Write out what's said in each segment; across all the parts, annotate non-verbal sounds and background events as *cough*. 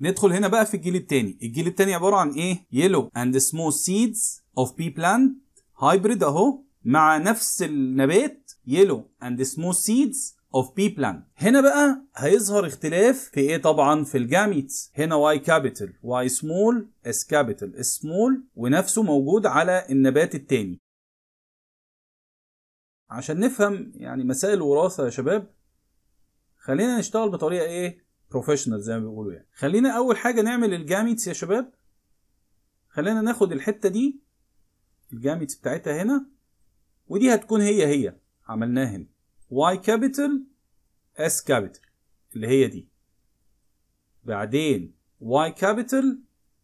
ندخل هنا بقى في الجيل التاني الجيل التاني عباره عن ايه يلو اند سمول سيدز اوف بي بلانت هايبريد اهو مع نفس النبات يلو اند سمول سيدز اوف بي بلانت هنا بقى هيظهر اختلاف في ايه طبعا في الجاميتس هنا واي كابيتال واي سمول اس كابيتال سمول ونفسه موجود على النبات التاني عشان نفهم يعني مسائل الوراثه يا شباب خلينا نشتغل بطريقه ايه بروفيشنال زي ما بيقولوا يعني خلينا اول حاجه نعمل الجاميتس يا شباب خلينا ناخد الحته دي الجاميتس بتاعتها هنا ودي هتكون هي هي عملناها هنا واي كابيتال اس كابيتال اللي هي دي بعدين واي كابيتال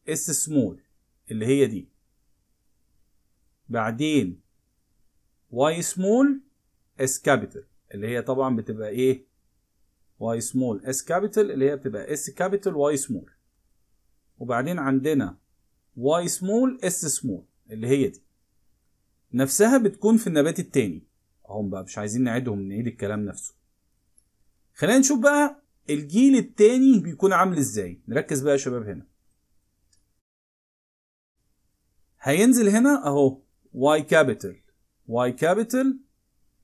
اس سمول اللي هي دي بعدين واي سمول اس كابيتال اللي هي طبعا بتبقى ايه واي سمول اس كابيتال اللي هي بتبقى اس كابيتال واي سمول وبعدين عندنا واي سمول اس سمول اللي هي دي نفسها بتكون في النبات التاني اهم بقى مش عايزين نعيدهم نعيد الكلام نفسه خلينا نشوف بقى الجيل التاني بيكون عامل ازاي نركز بقى يا شباب هنا هينزل هنا اهو واي كابيتال واي كابيتال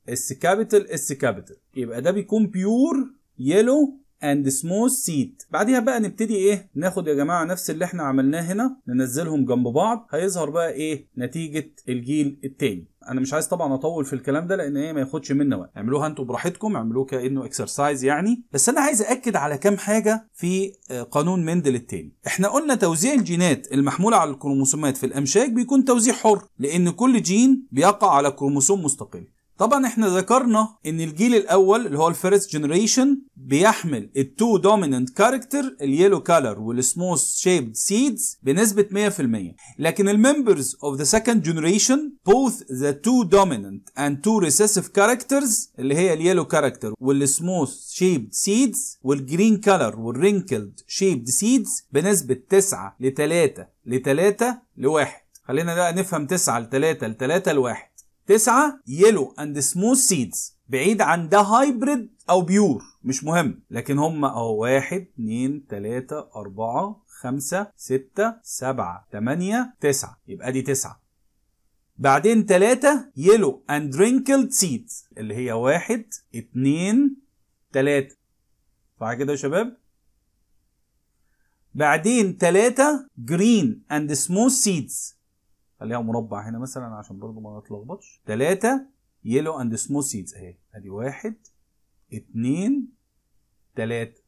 اس كابيتال اس كابيتال يبقى ده بيكون بيور يلو اند سموث سيد بعديها بقى نبتدي ايه ناخد يا جماعه نفس اللي احنا عملناه هنا ننزلهم جنب بعض هيظهر بقى ايه نتيجه الجيل الثاني انا مش عايز طبعا اطول في الكلام ده لان ايه ما ياخدش منا وقت اعملوها انتوا براحتكم اعملوه كانه اكسرسايز يعني بس انا عايز اكد على كام حاجه في آه، قانون مندل التاني احنا قلنا توزيع الجينات المحموله على الكروموسومات في الامشاج بيكون توزيع حر لان كل جين بيقع على كروموسوم مستقل طبعا احنا ذكرنا ان الجيل الاول اللي هو الفيرست جنريشن بيحمل التو دوميننت كاركتر اليلو كالر والسموث شيبد سيدز بنسبه 100% لكن الممبرز اوف ذا سكند جنريشن بوث ذا تو دوميننت اند تو ريسيسيف كاركترز اللي هي اليلو كاركتر والسموث شيبد سيدز والجرين كالر والرينكلد شيبد سيدز بنسبه 9 ل 3 ل 3 ل 1 خلينا بقى نفهم 9 ل 3 ل 3 ل 1 تسعة يلو اند سموث سيدز بعيد عن ده هايبريد او بيور مش مهم لكن هم اهو واحد اتنين تلاتة اربعة خمسة ستة سبعة تمانية تسعة يبقى دي تسعة بعدين تلاتة يلو اند رينكلد سيدز اللي هي واحد اتنين تلاتة صح كده يا شباب بعدين تلاتة جرين اند سموث سيدز خليها مربع هنا مثلا عشان برضو ما نتلخبطش تلاتة يلو اند سمول سيدز اهي ادي واحد اتنين تلاتة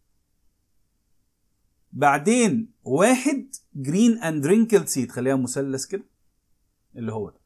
بعدين واحد جرين اند رينكل سيد خليها مثلث كده اللي هو ده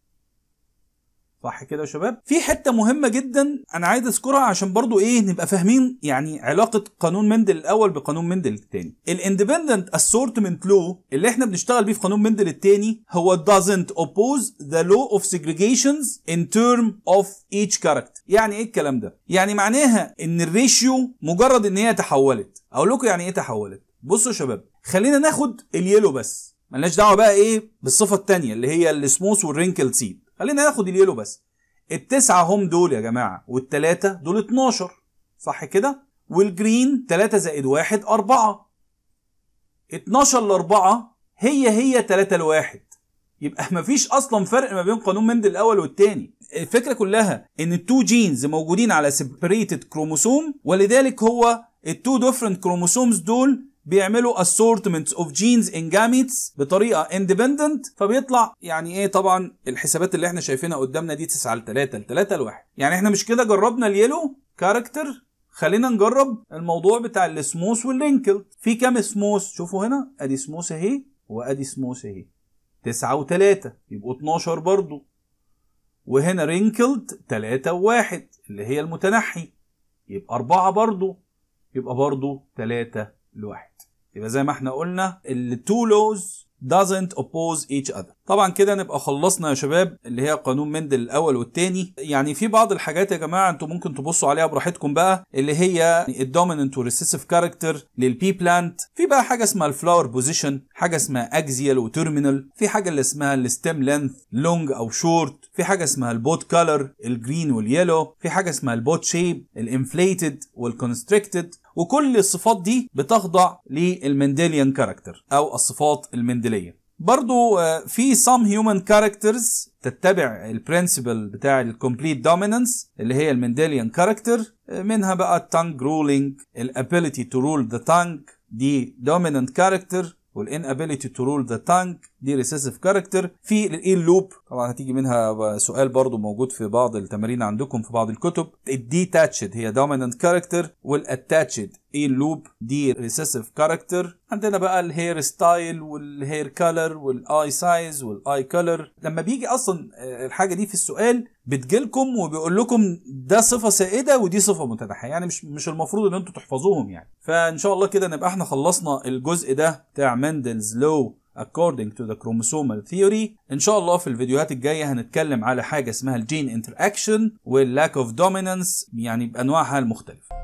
صح كده يا شباب في حته مهمه جدا انا عايز اذكرها عشان برضو ايه نبقى فاهمين يعني علاقه قانون مندل الاول بقانون مندل الثاني الاندبندنت اسورتمنت لو اللي احنا بنشتغل بيه في قانون مندل الثاني هو doesn't oppose the law of segregations in term of each character يعني ايه الكلام ده يعني معناها ان الريشيو مجرد ان هي تحولت اقول لكم يعني ايه تحولت بصوا يا شباب خلينا ناخد اليلو بس ملناش دعوه بقى ايه بالصفه الثانيه اللي هي السموث والرينكل سيد خلينا ناخد اليلو بس التسعة هم دول يا جماعة والتلاتة دول 12 صح كده والجرين 3 زائد 1 4 12 ل 4 هي هي 3 ل 1 يبقى *laughs* مفيش اصلا فرق ما بين قانون مندل الاول والتاني الفكره كلها ان التو جينز موجودين على سيبريتد كروموسوم ولذلك هو التو ديفرنت كروموسومز دول بيعملوا assortments of genes in gametes بطريقه independent فبيطلع يعني ايه طبعا الحسابات اللي احنا شايفينها قدامنا دي 9 ل 3 ل 3 ل 1 يعني احنا مش كده جربنا اليلو كاركتر خلينا نجرب الموضوع بتاع السموس واللينكل في كام سموس شوفوا هنا ادي سموس اهي وادي سموس اهي 9 و3 يبقوا 12 برضو وهنا رينكلد 3 و1 اللي هي المتنحي يبقى 4 برضو يبقى برضو 3 لواحد يبقى زي ما احنا قلنا التو لوز laws doesn't oppose each other طبعا كده نبقى خلصنا يا شباب اللي هي قانون مندل الاول والثاني يعني في بعض الحاجات يا جماعه انتم ممكن تبصوا عليها براحتكم بقى اللي هي الدوميننت والريسيسيف كاركتر للبي بلانت في بقى حاجه اسمها الفلاور بوزيشن حاجه اسمها اكزيال وتيرمينال في حاجه اللي اسمها الستيم لينث لونج او شورت في حاجه اسمها البوت كلر الجرين واليلو في حاجه اسمها البوت شيب الانفليتد والكونستريكتد وكل الصفات دي بتخضع للمندليان كاركتر او الصفات المندليه برضو آه، في سام هيومن كاركترز تتبع البرنسبل بتاع الكومبليت دوميننس اللي هي المنديليان آه، كاركتر منها بقى التانج رولينج الابيليتي تو رول ذا تانج دي دوميننت كاركتر والان ابيليتي تو رول ذا تانج دي ريسيسيف كاركتر في الاي لوب طبعا هتيجي منها سؤال برضو موجود في بعض التمارين عندكم في بعض الكتب الديتاتشد هي دومينانت كاركتر والاتاتشد اي لوب دي ريسيسيف كاركتر عندنا بقى الهير ستايل والهير كلر والاي سايز والاي كلر لما بيجي اصلا آه، الحاجه دي في السؤال بتجيلكم وبيقول لكم ده صفه سائده ودي صفه متنحيه يعني مش مش المفروض ان انتم تحفظوهم يعني فان شاء الله كده نبقى احنا خلصنا الجزء ده بتاع مندلز لو according to the chromosomal theory ان شاء الله في الفيديوهات الجايه هنتكلم على حاجه اسمها الجين انتراكشن واللاك اوف dominance يعني بانواعها المختلفه